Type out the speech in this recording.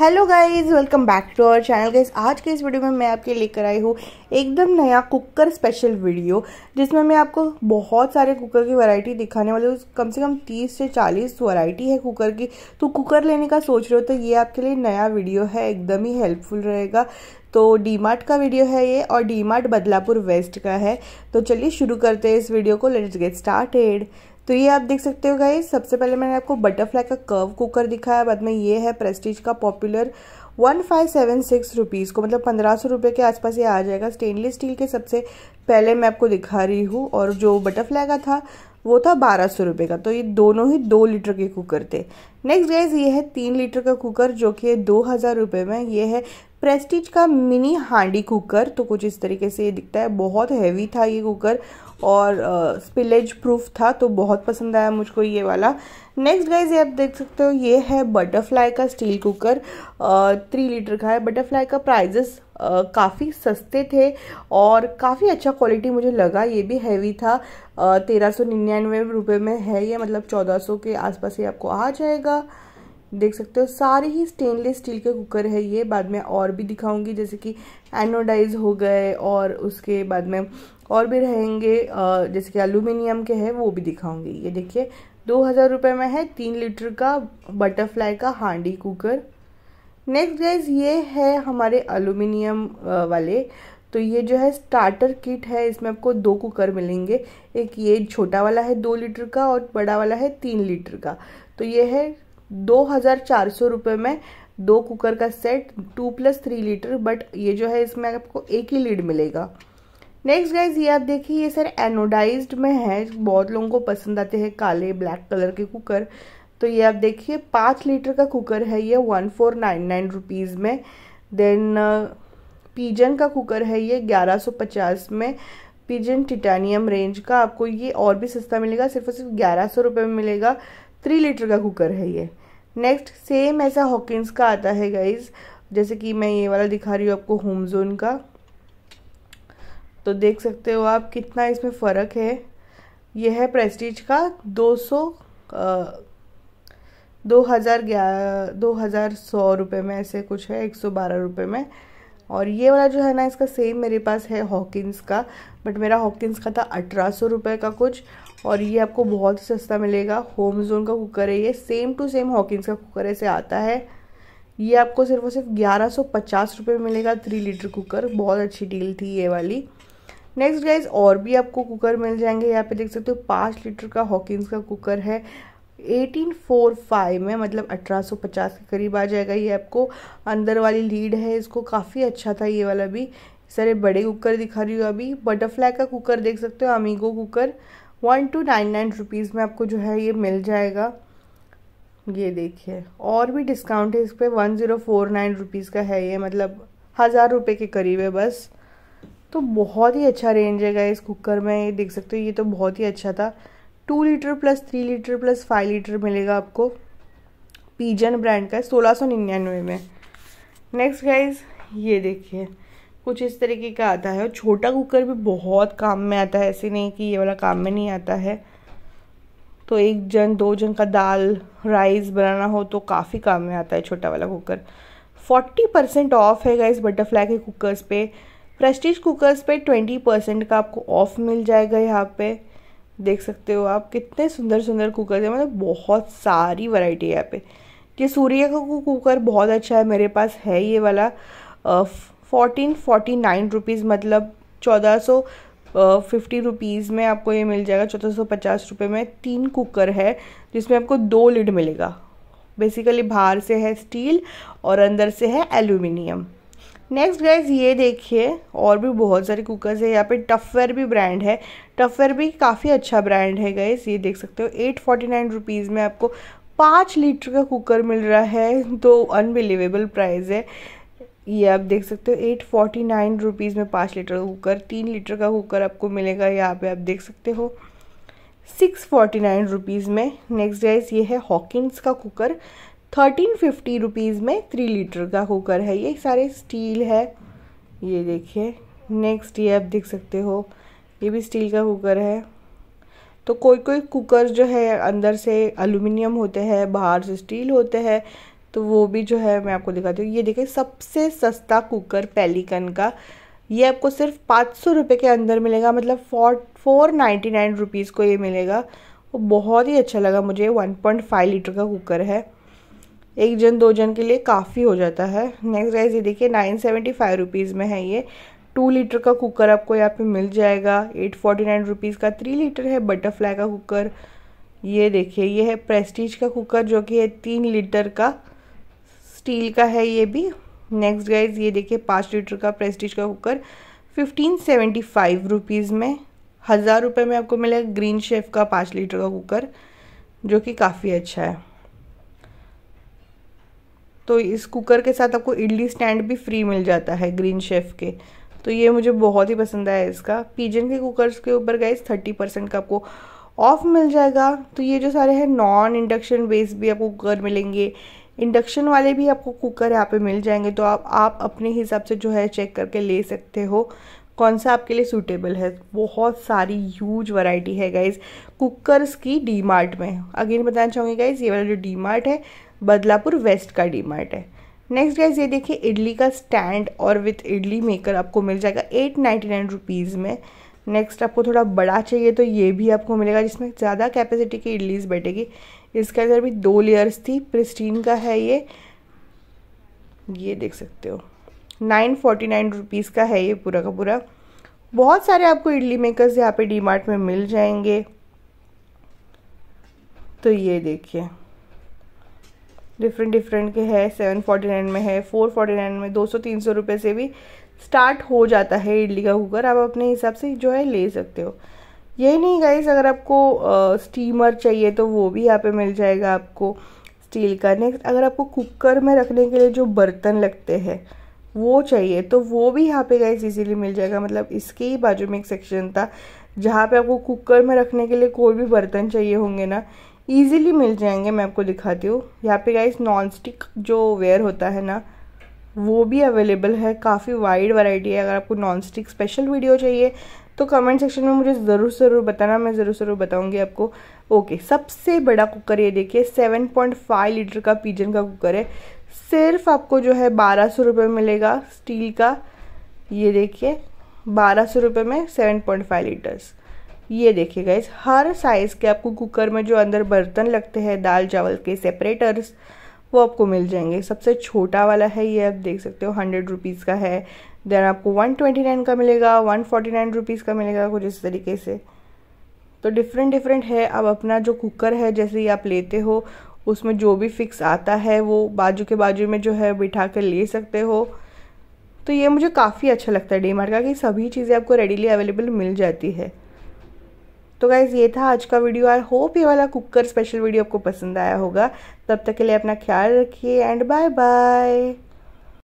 hello guys welcome back to our channel guys आज के इस वीडियो में मैं आपके लेकर आई हूँ एकदम नया कुकर स्पेशल वीडियो जिसमें मैं आपको बहुत सारे कुकर की वैरायटी दिखाने वाली हूँ कम से कम 30 से 40 वैरायटी है कुकर की तो कुकर लेने का सोच रहे हो तो ये आपके लिए नया वीडियो है एकदम ही हेल्पफुल रहेगा तो डी मार्ट का वीडियो है ये और डी मार्ट बदलापुर वेस्ट का है तो चलिए शुरू करते हैं इस वीडियो को लेट्स गेट स्टार्टेड तो ये आप देख सकते हो गाइज सबसे पहले मैंने आपको बटरफ्लाई का कर्व कुकर दिखाया बाद में ये है प्रेस्टीज का popular one five seven six rupees को मतलब पंद्रह सौ रुपये के आसपास ये आ जाएगा स्टेनलेस स्टील के सबसे पहले मैं आपको दिखा रही हूँ और जो बटरफ्लाई का था वो था बारह सौ रुपये का तो ये दोनों ही दो लीटर के कुकर थे नेक्स्ट गाइज ये है तीन लीटर का कुकर जो कि दो हज़ार रुपये में ये है प्रेस्टीज का मिनी हांडी कुकर तो कुछ इस तरीके से ये दिखता है बहुत हैवी था ये कुकर और स्पिलेज uh, प्रूफ था तो बहुत पसंद आया मुझको ये वाला नेक्स्ट गाइज ये आप देख सकते हो ये है बटरफ्लाई का steel cooker three uh, litre का है बटरफ्लाई का प्राइजेस Uh, काफ़ी सस्ते थे और काफ़ी अच्छा क्वालिटी मुझे लगा ये भी हैवी था तेरह सौ निन्यानवे रुपये में है ये मतलब चौदह सौ के आसपास ये आपको आ जाएगा देख सकते हो सारे ही स्टेनलेस स्टील के कुकर है ये बाद में और भी दिखाऊंगी जैसे कि एनोडाइज हो गए और उसके बाद में और भी रहेंगे जैसे कि एलुमिनियम के हैं वो भी दिखाऊंगी ये देखिए दो हज़ार रुपये में है तीन लीटर का बटरफ्लाई का हांडी कुकर नेक्स्ट गाइज ये है हमारे एलुमिनियम वाले तो ये जो है स्टार्टर किट है इसमें आपको दो कुकर मिलेंगे एक ये छोटा वाला है दो लीटर का और बड़ा वाला है तीन लीटर का तो ये है दो हजार चार सौ रुपये में दो कुकर का set two plus three litre but ये जो है इसमें आपको एक ही लीड मिलेगा नेक्स्ट गाइज ये आप देखिए ये सर एनोडाइज्ड में है बहुत लोगों को पसंद आते हैं काले ब्लैक कलर के कुकर तो ये आप देखिए पाँच लीटर का कुकर है ये one four nine nine rupees में देन पीजन का कुकर है ये ग्यारह सौ पचास में पीजन टिटानियम रेंज का आपको ये और भी सस्ता मिलेगा सिर्फ और सिर्फ ग्यारह सौ रुपये में मिलेगा थ्री लीटर का कुकर है ये नेक्स्ट सेम ऐसा हॉकिंस का आता है गाइज जैसे कि मैं ये वाला दिखा रही हूँ आपको होम जोन का तो देख सकते हो आप कितना इसमें फ़र्क है यह है प्रेस्टीज का 200 दो हज़ार ग्यारह दो हज़ार सौ रुपये में ऐसे कुछ है एक सौ बारह रुपये में और ये वाला जो है ना इसका सेम मेरे पास है हॉकिंस का बट मेरा हॉकिंस का था अठारह सौ रुपये का कुछ और ये आपको बहुत ही सस्ता मिलेगा होम जोन का कुकर है ये सेम टू सेम हॉकिंस का कुकर ऐसे आता है ये आपको सिर्फ और सिर्फ ग्यारह सौ पचास रुपये में मिलेगा थ्री लीटर कुकर बहुत अच्छी डील थी ये वाली नेक्स्ट गाइज और भी आपको कुकर मिल जाएंगे यहाँ पे देख सकते हो पाँच लीटर का हॉकिंस का कुकर है 1845 में मतलब 1850 के करीब आ जाएगा ये आपको अंदर वाली लीड है इसको काफ़ी अच्छा था ये वाला भी सारे बड़े कुकर दिखा रही हूँ अभी बटरफ्लाई का कुकर देख सकते हो Amigo cooker one two nine nine rupees में आपको जो है ये मिल जाएगा ये देखिए और भी डिस्काउंट है इस पर one zero four nine rupees का है ये मतलब हज़ार रुपये के करीब है बस तो बहुत ही अच्छा रेंज है इस कुकर में ये देख सकते हो ये तो बहुत ही अच्छा था two litre plus three litre plus five litre मिलेगा आपको पीजन ब्रांड का सोलह सौ निन्यानवे में नेक्स्ट गाइज ये देखिए कुछ इस तरीके का आता है और छोटा कुकर भी बहुत काम में आता है ऐसे नहीं कि ये वाला काम में नहीं आता है तो एक जन दो जन का दाल राइस बनाना हो तो काफ़ी काम में आता है छोटा वाला कुकर फोर्टी परसेंट ऑफ है गाइज़ बटरफ्लाई के कुकर्स पे प्रेस्टीज कुकर्स पे ट्वेंटी परसेंट का आपको ऑफ मिल जाएगा यहाँ पे देख सकते हो आप कितने सुंदर सुंदर कुकर हैं मतलब बहुत सारी वैरायटी है यहाँ पे ये सूर्य का कुकर बहुत अच्छा है मेरे पास है ये वाला फोर्टीन फोर्टी नाइन रुपीज़ मतलब चौदह सौ फिफ्टी रुपीज़ में आपको ये मिल जाएगा चौदह सौ पचास रुपये में तीन कुकर है जिसमें आपको दो लिड मिलेगा बेसिकली बाहर से है स्टील और अंदर से है एल्यूमिनियम नेक्स्ट गाइज ये देखिए और भी बहुत सारे कुकर्स है यहाँ पे टफवेयर भी ब्रांड है टफवेयर भी काफ़ी अच्छा ब्रांड है गाइज ये देख सकते हो एट फोर्टी नाइन रुपीज़ में आपको पाँच लीटर का कुकर मिल रहा है तो अनबिलीवेबल प्राइस है ये आप देख सकते हो एट फोर्टी नाइन रुपीज़ में पाँच लीटर का कुकर तीन लीटर का कुकर आपको मिलेगा यहाँ पे आप देख सकते हो सिक्स फोर्टी नाइन रुपीज़ में नेक्स्ट गाइज ये है हॉकिंस का कुकर थर्टीन फिफ्टी रुपीज़ में थ्री लीटर का कुकर है ये सारे स्टील है ये देखिए नेक्स्ट ये आप देख सकते हो ये भी स्टील का कुकर है तो कोई कोई कुकर जो है अंदर से अलूमिनियम होते हैं बाहर से स्टील होते हैं तो वो भी जो है मैं आपको दिखाती हूँ ये देखिए सबसे सस्ता कुकर पेलिकन का ये आपको सिर्फ पाँच सौ रुपये के अंदर मिलेगा मतलब four four ninety nine rupees को ये मिलेगा वो बहुत ही अच्छा लगा मुझे वन पॉइंट फाइव लीटर का कुकर है एक जन दो जन के लिए काफ़ी हो जाता है नेक्स्ट गाइज ये देखिए नाइन सेवेंटी फाइव रुपीज़ में है ये टू लीटर का कुकर आपको यहाँ पे मिल जाएगा एट फोर्टी नाइन रुपीज़ का थ्री लीटर है बटरफ्लाई का कुकर ये देखिए ये है प्रेस्टीज का कुकर जो कि है तीन लीटर का स्टील का है ये भी नेक्स्ट गाइज ये देखिए पाँच लीटर का प्रेस्टीज का cooker fifteen seventy five rupees में हज़ार रुपये में आपको मिलेगा ग्रीन शेफ का पाँच लीटर का कुकर जो कि काफ़ी अच्छा है तो इस कुकर के साथ आपको इडली स्टैंड भी फ्री मिल जाता है ग्रीन शेफ़ के तो ये मुझे बहुत ही पसंद आया इसका पीजन के कुकर्स के ऊपर गाइज थर्टी परसेंट का आपको ऑफ मिल जाएगा तो ये जो सारे हैं नॉन इंडक्शन बेस भी आपको कुकर मिलेंगे इंडक्शन वाले भी आपको कुकर यहाँ पे मिल जाएंगे तो आप आप अपने हिसाब से जो है चेक करके ले सकते हो कौन सा आपके लिए सूटेबल है बहुत सारी ह्यूज वैरायटी है गाइज कुकर्स की डी मार्ट में अगेन बताना चाहूँगी गाइज ये वाला जो डी मार्ट है बदलापुर वेस्ट का डी मार्ट है नेक्स्ट गाइज ये देखिए इडली का स्टैंड और विथ इडली मेकर आपको मिल जाएगा एट नाइन्टी नाइन रुपीज़ में नेक्स्ट आपको थोड़ा बड़ा चाहिए तो ये भी आपको मिलेगा जिसमें ज़्यादा कैपेसिटी की इडलीज बैठेगी इसके अंदर भी दो लेयर्स थी प्रिस्टीन का है ये ये देख सकते हो नाइन फोर्टी नाइन रुपीज़ का है ये पूरा का पूरा बहुत सारे आपको इडली मेकर्स यहाँ पे मार्ट में मिल जाएंगे तो ये देखिए डिफरेंट डिफरेंट के है सेवन फोर्टी नाइन में है फोर फोर्टी नाइन में दो सौ तीन सौ रुपये से भी स्टार्ट हो जाता है इडली का कुकर आप अपने हिसाब से जो है ले सकते हो यही नहीं गाइस अगर आपको आ, स्टीमर चाहिए तो वो भी यहाँ पे मिल जाएगा आपको स्टील का नेक्स्ट अगर आपको कुकर में रखने के लिए जो बर्तन लगते हैं वो चाहिए तो वो भी यहाँ पे गाइस इजीली मिल जाएगा मतलब इसके ही बाजू में एक सेक्शन था जहाँ पे आपको कुकर में रखने के लिए कोई भी बर्तन चाहिए होंगे ना ईजिली मिल जाएंगे मैं आपको दिखाती हूँ यहाँ पे गाइस नॉन स्टिक जो वेयर होता है ना वो भी अवेलेबल है काफ़ी वाइड वैरायटी है अगर आपको नॉन स्टिक स्पेशल वीडियो चाहिए तो कमेंट सेक्शन में मुझे ज़रूर ज़रूर बताना मैं ज़रूर ज़रूर बताऊँगी आपको ओके सबसे बड़ा कुकर ये देखिए फाइव लीटर का पीजन का कुकर है सिर्फ आपको जो है बारह सौ रुपये मिलेगा स्टील का ये देखिए बारह सौ रुपये में फाइव लीटर्स ये देखिए गाइज हर साइज़ के आपको कुकर में जो अंदर बर्तन लगते हैं दाल चावल के सेपरेटर्स वो आपको मिल जाएंगे सबसे छोटा वाला है ये आप देख सकते हो हंड्रेड रुपीज़ का है देन आपको वन ट्वेंटी नाइन का मिलेगा वन फोर्टी नाइन रुपीज़ का मिलेगा कुछ इस तरीके से तो डिफरेंट डिफरेंट है अब अपना जो कुकर है जैसे ही आप लेते हो उसमें जो भी फिक्स आता है वो बाजू के बाजू में जो है बिठा कर ले सकते हो तो ये मुझे काफ़ी अच्छा लगता है डी मार्ट का कि सभी चीज़ें आपको रेडीली अवेलेबल मिल जाती है तो गाइज़ ये था आज का वीडियो आई होप ये वाला कुकर स्पेशल वीडियो आपको पसंद आया होगा तब तक के लिए अपना ख्याल रखिए एंड बाय बाय